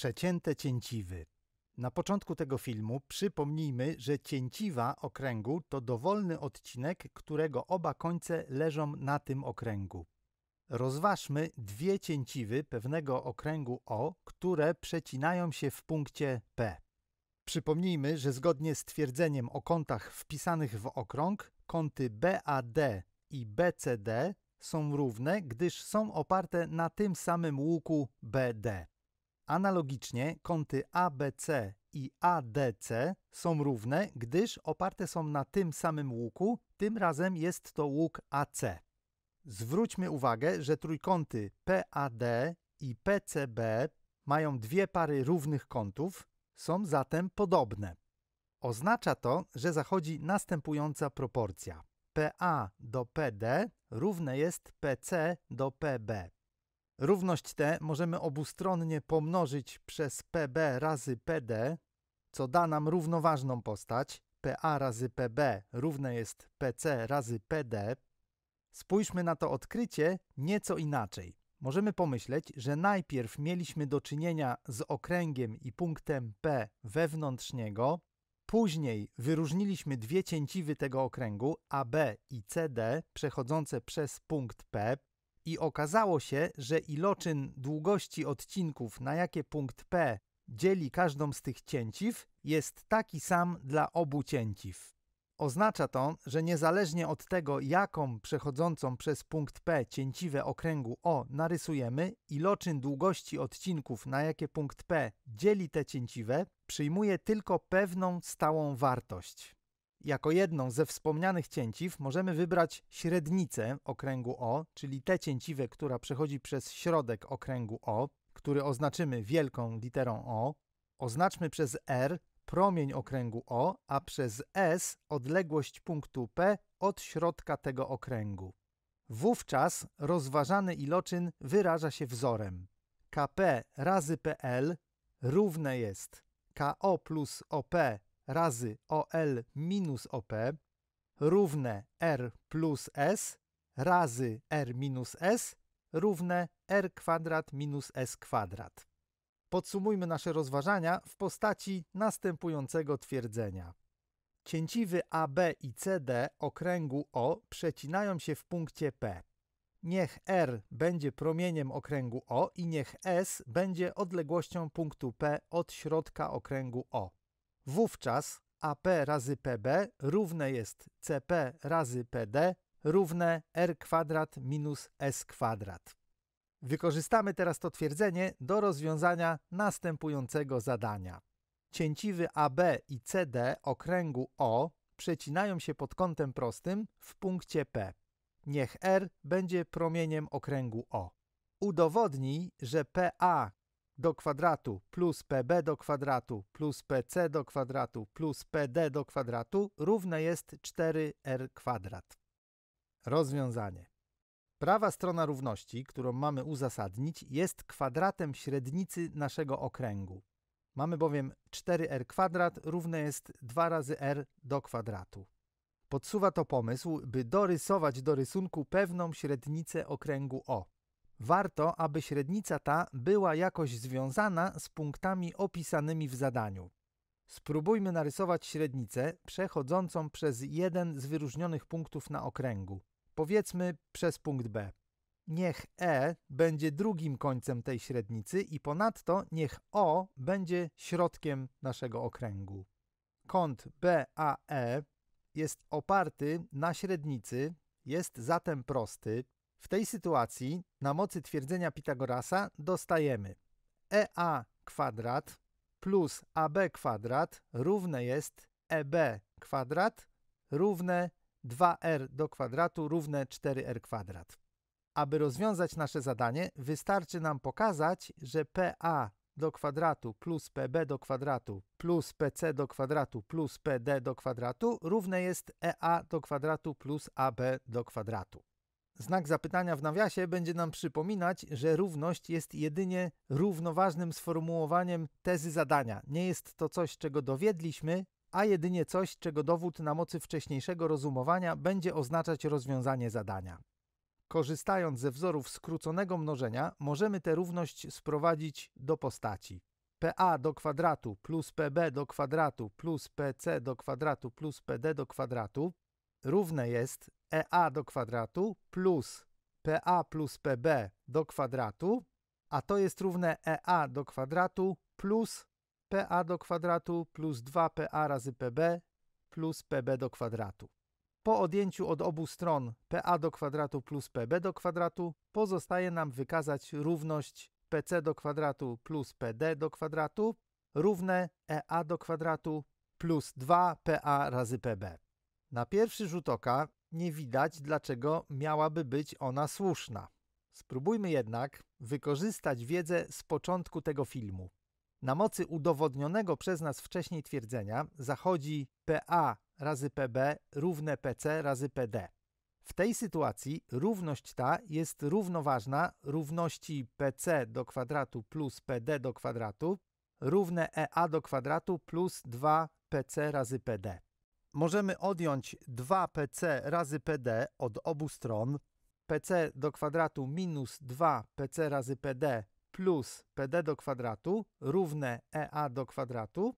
Przecięte cięciwy. Na początku tego filmu przypomnijmy, że cięciwa okręgu to dowolny odcinek, którego oba końce leżą na tym okręgu. Rozważmy dwie cięciwy pewnego okręgu O, które przecinają się w punkcie P. Przypomnijmy, że zgodnie z twierdzeniem o kątach wpisanych w okrąg, kąty BAD i BCD są równe, gdyż są oparte na tym samym łuku BD. Analogicznie kąty ABC i ADC są równe, gdyż oparte są na tym samym łuku, tym razem jest to łuk AC. Zwróćmy uwagę, że trójkąty PAD i PCB mają dwie pary równych kątów, są zatem podobne. Oznacza to, że zachodzi następująca proporcja. PA do PD równe jest PC do PB. Równość tę możemy obustronnie pomnożyć przez PB razy PD, co da nam równoważną postać. PA razy PB równe jest PC razy PD. Spójrzmy na to odkrycie nieco inaczej. Możemy pomyśleć, że najpierw mieliśmy do czynienia z okręgiem i punktem P wewnątrz niego, później wyróżniliśmy dwie cięciwy tego okręgu AB i CD przechodzące przez punkt P, i okazało się, że iloczyn długości odcinków, na jakie punkt P dzieli każdą z tych cięciw, jest taki sam dla obu cięciw. Oznacza to, że niezależnie od tego, jaką przechodzącą przez punkt P cięciwę okręgu O narysujemy, iloczyn długości odcinków, na jakie punkt P dzieli te cięciwę, przyjmuje tylko pewną stałą wartość. Jako jedną ze wspomnianych cięciw możemy wybrać średnicę okręgu O, czyli tę cięciwę, która przechodzi przez środek okręgu O, który oznaczymy wielką literą O. Oznaczmy przez R promień okręgu O, a przez S odległość punktu P od środka tego okręgu. Wówczas rozważany iloczyn wyraża się wzorem. KP razy PL równe jest KO plus OP razy OL minus OP równe R plus S razy R minus S równe R kwadrat minus S kwadrat. Podsumujmy nasze rozważania w postaci następującego twierdzenia. Cięciwy AB i CD okręgu O przecinają się w punkcie P. Niech R będzie promieniem okręgu O i niech S będzie odległością punktu P od środka okręgu O wówczas AP razy PB równe jest CP razy PD równe R kwadrat minus S kwadrat. Wykorzystamy teraz to twierdzenie do rozwiązania następującego zadania. Cięciwy AB i CD okręgu O przecinają się pod kątem prostym w punkcie P. Niech R będzie promieniem okręgu O. Udowodnij, że PA do kwadratu plus pb do kwadratu plus pc do kwadratu plus pd do kwadratu równe jest 4r kwadrat. Rozwiązanie. Prawa strona równości, którą mamy uzasadnić, jest kwadratem średnicy naszego okręgu. Mamy bowiem 4r kwadrat równe jest 2 razy r do kwadratu. Podsuwa to pomysł, by dorysować do rysunku pewną średnicę okręgu O. Warto, aby średnica ta była jakoś związana z punktami opisanymi w zadaniu. Spróbujmy narysować średnicę przechodzącą przez jeden z wyróżnionych punktów na okręgu, powiedzmy przez punkt B. Niech E będzie drugim końcem tej średnicy i ponadto niech O będzie środkiem naszego okręgu. Kąt BAE jest oparty na średnicy, jest zatem prosty, w tej sytuacji na mocy twierdzenia Pitagorasa dostajemy EA kwadrat plus AB kwadrat równe jest EB kwadrat równe 2r do kwadratu równe 4r kwadrat. Aby rozwiązać nasze zadanie, wystarczy nam pokazać, że PA do kwadratu plus PB do kwadratu plus PC do kwadratu plus PD do kwadratu równe jest EA do kwadratu plus AB do kwadratu. Znak zapytania w nawiasie będzie nam przypominać, że równość jest jedynie równoważnym sformułowaniem tezy zadania. Nie jest to coś, czego dowiedliśmy, a jedynie coś, czego dowód na mocy wcześniejszego rozumowania będzie oznaczać rozwiązanie zadania. Korzystając ze wzorów skróconego mnożenia, możemy tę równość sprowadzić do postaci. PA do kwadratu plus PB do kwadratu plus PC do kwadratu plus PD do kwadratu równe jest EA do kwadratu plus PA plus PB do kwadratu, a to jest równe EA do kwadratu plus PA do kwadratu plus 2PA razy PB plus PB do kwadratu. Po odjęciu od obu stron PA do kwadratu plus PB do kwadratu pozostaje nam wykazać równość PC do kwadratu plus PD do kwadratu równe EA do kwadratu plus 2PA razy PB. Na pierwszy rzut oka nie widać, dlaczego miałaby być ona słuszna. Spróbujmy jednak wykorzystać wiedzę z początku tego filmu. Na mocy udowodnionego przez nas wcześniej twierdzenia zachodzi PA razy PB równe PC razy PD. W tej sytuacji równość ta jest równoważna równości PC do kwadratu plus PD do kwadratu równe EA do kwadratu plus 2PC razy PD możemy odjąć 2pc razy pd od obu stron. pc do kwadratu minus 2pc razy pd plus pd do kwadratu równe ea do kwadratu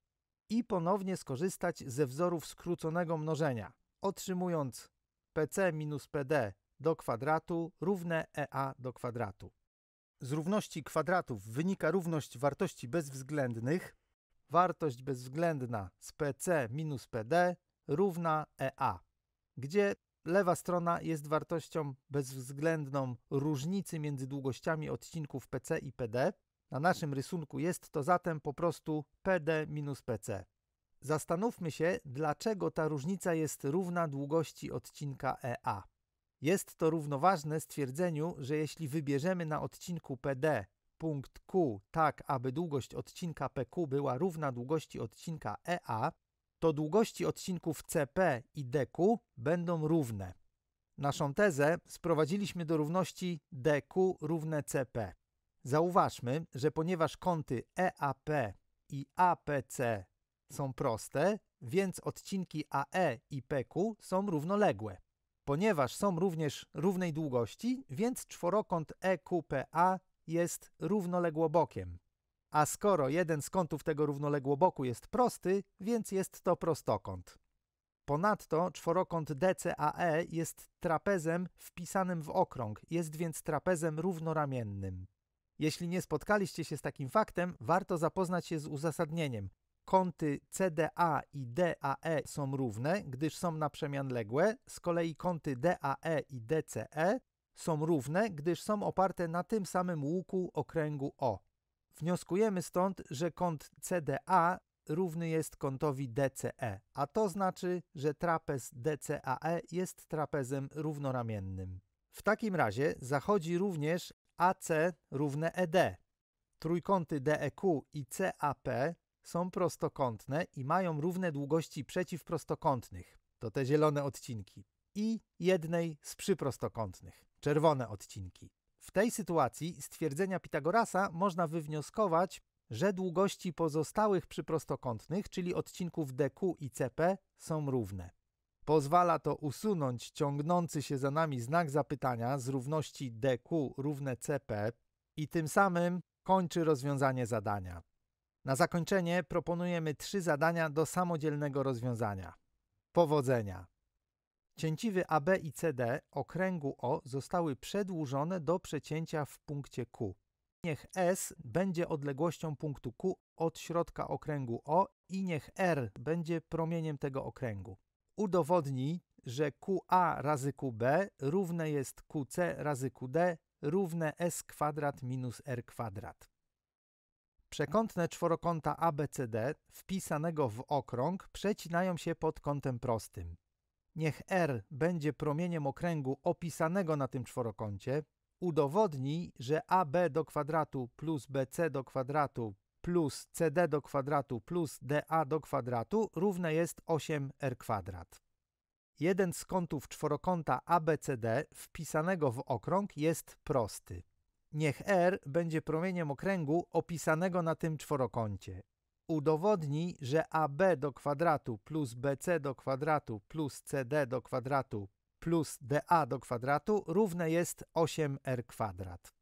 i ponownie skorzystać ze wzorów skróconego mnożenia, otrzymując pc minus pd do kwadratu równe ea do kwadratu. Z równości kwadratów wynika równość wartości bezwzględnych. Wartość bezwzględna z pc minus pd równa EA, gdzie lewa strona jest wartością bezwzględną różnicy między długościami odcinków PC i PD. Na naszym rysunku jest to zatem po prostu PD minus PC. Zastanówmy się, dlaczego ta różnica jest równa długości odcinka EA. Jest to równoważne stwierdzeniu, że jeśli wybierzemy na odcinku PD punkt Q tak, aby długość odcinka PQ była równa długości odcinka EA, to długości odcinków CP i DQ będą równe. Naszą tezę sprowadziliśmy do równości DQ równe CP. Zauważmy, że ponieważ kąty EAP i APC są proste, więc odcinki AE i PQ są równoległe. Ponieważ są również równej długości, więc czworokąt EQPA jest równoległobokiem. A skoro jeden z kątów tego równoległoboku jest prosty, więc jest to prostokąt. Ponadto czworokąt DCAE jest trapezem wpisanym w okrąg, jest więc trapezem równoramiennym. Jeśli nie spotkaliście się z takim faktem, warto zapoznać się z uzasadnieniem. Kąty CDA i DAE są równe, gdyż są naprzemianległe, z kolei kąty DAE i DCE są równe, gdyż są oparte na tym samym łuku okręgu O. Wnioskujemy stąd, że kąt CDA równy jest kątowi DCE, a to znaczy, że trapez DCAE jest trapezem równoramiennym. W takim razie zachodzi również AC równe ED. Trójkąty DEQ i CAP są prostokątne i mają równe długości przeciwprostokątnych, to te zielone odcinki, i jednej z przyprostokątnych, czerwone odcinki. W tej sytuacji z twierdzenia Pitagorasa można wywnioskować, że długości pozostałych przyprostokątnych, czyli odcinków DQ i CP, są równe. Pozwala to usunąć ciągnący się za nami znak zapytania z równości DQ równe CP i tym samym kończy rozwiązanie zadania. Na zakończenie proponujemy trzy zadania do samodzielnego rozwiązania. Powodzenia! Cięciwy AB i CD okręgu O zostały przedłużone do przecięcia w punkcie Q. Niech S będzie odległością punktu Q od środka okręgu O i niech R będzie promieniem tego okręgu. Udowodnij, że QA razy QB równe jest QC razy QD równe S kwadrat minus R kwadrat. Przekątne czworokąta ABCD wpisanego w okrąg przecinają się pod kątem prostym. Niech R będzie promieniem okręgu opisanego na tym czworokącie. Udowodnij, że AB do kwadratu plus BC do kwadratu plus CD do kwadratu plus DA do kwadratu równe jest 8R kwadrat. Jeden z kątów czworokąta ABCD wpisanego w okrąg jest prosty. Niech R będzie promieniem okręgu opisanego na tym czworokącie udowodnij, że AB do kwadratu plus BC do kwadratu plus CD do kwadratu plus DA do kwadratu równe jest 8r kwadrat.